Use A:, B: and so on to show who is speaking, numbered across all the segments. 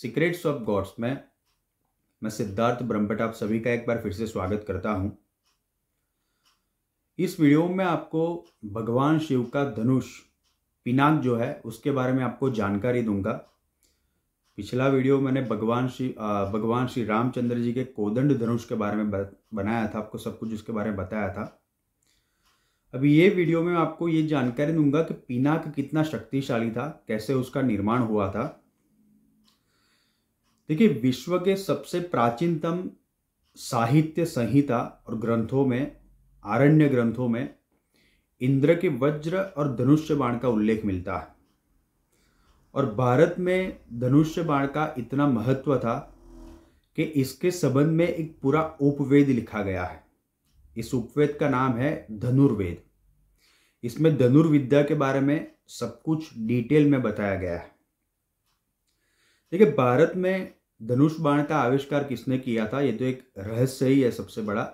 A: secrets of God's में मैं सिद्धार्थ ब्रह्मपट आप सभी का एक बार फिर से स्वागत करता हूं इस वीडियो में आपको भगवान शिव का धनुष पिनाक जो है उसके बारे में आपको जानकारी दूंगा पिछला वीडियो मैंने भगवान श्री भगवान श्री रामचंद्र जी के कोदंड धनुष के बारे में बनाया था आपको सब कुछ उसके बारे में बताया था अभी ये वीडियो में आपको ये जानकारी दूंगा कि पिनाक कितना शक्तिशाली था कैसे उसका निर्माण हुआ था देखिए विश्व के सबसे प्राचीनतम साहित्य संहिता और ग्रंथों में आरण्य ग्रंथों में इंद्र के वज्र और धनुष्य बाण का उल्लेख मिलता है और भारत में धनुष्य बाण का इतना महत्व था कि इसके संबंध में एक पूरा उपवेद लिखा गया है इस उपवेद का नाम है धनुर्वेद इसमें धनुर्विद्या के बारे में सब कुछ डिटेल में बताया गया है देखिए भारत में धनुष बाण का आविष्कार किसने किया था ये तो एक रहस्य ही है सबसे बड़ा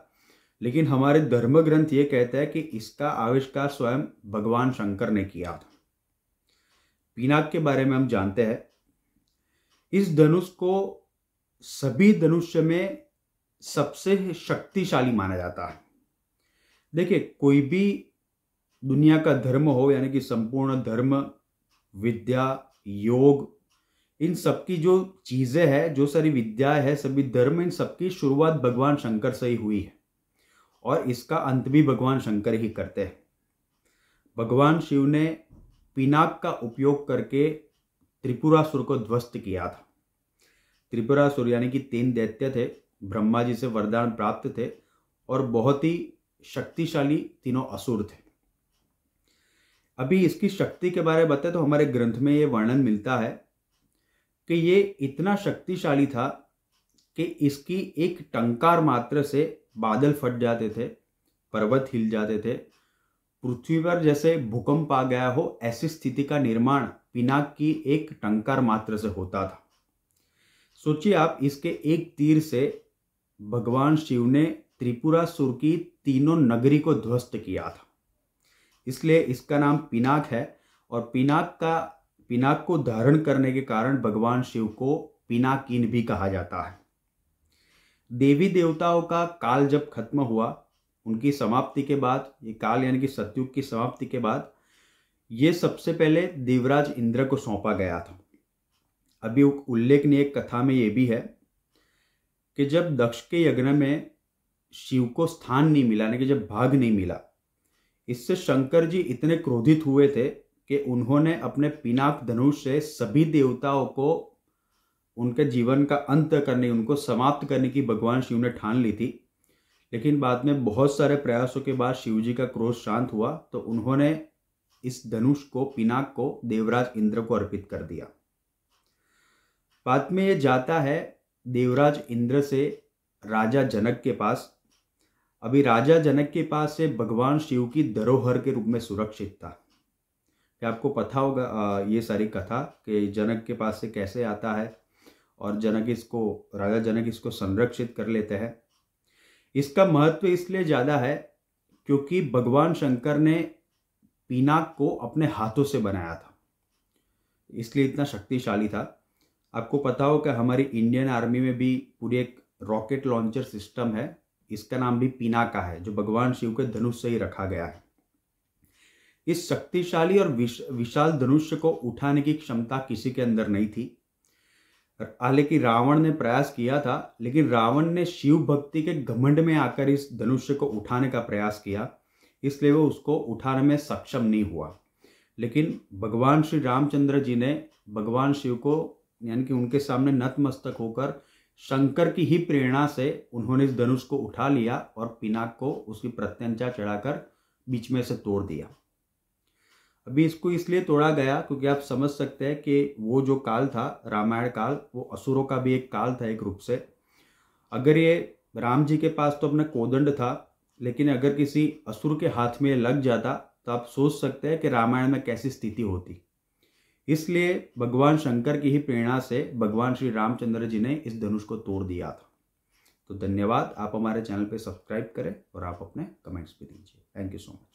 A: लेकिन हमारे धर्म ग्रंथ ये कहते हैं कि इसका आविष्कार स्वयं भगवान शंकर ने किया था पीनाक के बारे में हम जानते हैं इस धनुष को सभी धनुष में सबसे शक्तिशाली माना जाता है देखिए कोई भी दुनिया का धर्म हो यानी कि संपूर्ण धर्म विद्या योग इन सबकी जो चीज़ें हैं जो सारी विद्या है सभी धर्म इन सबकी शुरुआत भगवान शंकर से ही हुई है और इसका अंत भी भगवान शंकर ही करते हैं भगवान शिव ने पिनाक का उपयोग करके त्रिपुरासुर को ध्वस्त किया था त्रिपुरासुर यानी कि तीन दैत्य थे ब्रह्मा जी से वरदान प्राप्त थे और बहुत ही शक्तिशाली तीनों असुर थे अभी इसकी शक्ति के बारे में बताए तो हमारे ग्रंथ में ये वर्णन मिलता है कि ये इतना शक्तिशाली था कि इसकी एक टंकार मात्र से बादल फट जाते थे पर्वत हिल जाते थे पृथ्वी पर जैसे भूकंप आ गया हो ऐसी स्थिति का निर्माण पिनाक की एक टंकार मात्र से होता था सोचिए आप इसके एक तीर से भगवान शिव ने त्रिपुरा सुर की तीनों नगरी को ध्वस्त किया था इसलिए इसका नाम पिनाक है और पिनाक का पिनाक को धारण करने के कारण भगवान शिव को पिनाकिन भी कहा जाता है देवी देवताओं का काल जब खत्म हुआ उनकी समाप्ति के बाद ये काल यानी कि सत्युग की समाप्ति के बाद ये सबसे पहले देवराज इंद्र को सौंपा गया था अभी उल्लेखनीय कथा में ये भी है कि जब दक्ष के यज्ञ में शिव को स्थान नहीं मिला यानी कि जब भाग नहीं मिला इससे शंकर जी इतने क्रोधित हुए थे कि उन्होंने अपने पिनाक धनुष से सभी देवताओं को उनके जीवन का अंत करने उनको समाप्त करने की भगवान शिव ने ठान ली थी लेकिन बाद में बहुत सारे प्रयासों के बाद शिव जी का क्रोध शांत हुआ तो उन्होंने इस धनुष को पिनाक को देवराज इंद्र को अर्पित कर दिया बाद में ये जाता है देवराज इंद्र से राजा जनक के पास अभी राजा जनक के पास से भगवान शिव की धरोहर के रूप में सुरक्षित था कि आपको पता होगा ये सारी कथा कि जनक के पास से कैसे आता है और जनक इसको राजा जनक इसको संरक्षित कर लेते हैं इसका महत्व इसलिए ज़्यादा है क्योंकि भगवान शंकर ने पीनाक को अपने हाथों से बनाया था इसलिए इतना शक्तिशाली था आपको पता हो कि हमारी इंडियन आर्मी में भी पूरी एक रॉकेट लॉन्चर सिस्टम है इसका नाम भी पीनाका है जो भगवान शिव के धनुष से ही रखा गया है इस शक्तिशाली और विश, विशाल धनुष्य को उठाने की क्षमता किसी के अंदर नहीं थी हालांकि रावण ने प्रयास किया था लेकिन रावण ने शिव भक्ति के घमंड में आकर इस धनुष्य को उठाने का प्रयास किया इसलिए वो उसको उठाने में सक्षम नहीं हुआ लेकिन भगवान श्री रामचंद्र जी ने भगवान शिव को यानी कि उनके सामने नतमस्तक होकर शंकर की ही प्रेरणा से उन्होंने इस धनुष को उठा लिया और पिनाक को उसकी प्रत्यंचा चढ़ाकर बीच में से तोड़ दिया अभी इसको इसलिए तोड़ा गया क्योंकि आप समझ सकते हैं कि वो जो काल था रामायण काल वो असुरों का भी एक काल था एक रूप से अगर ये राम जी के पास तो अपना कोदंड था लेकिन अगर किसी असुर के हाथ में लग जाता तो आप सोच सकते हैं कि रामायण में कैसी स्थिति होती इसलिए भगवान शंकर की ही प्रेरणा से भगवान श्री रामचंद्र जी ने इस धनुष को तोड़ दिया था तो धन्यवाद आप हमारे चैनल पर सब्सक्राइब करें और आप अपने कमेंट्स भी दीजिए थैंक यू सो मच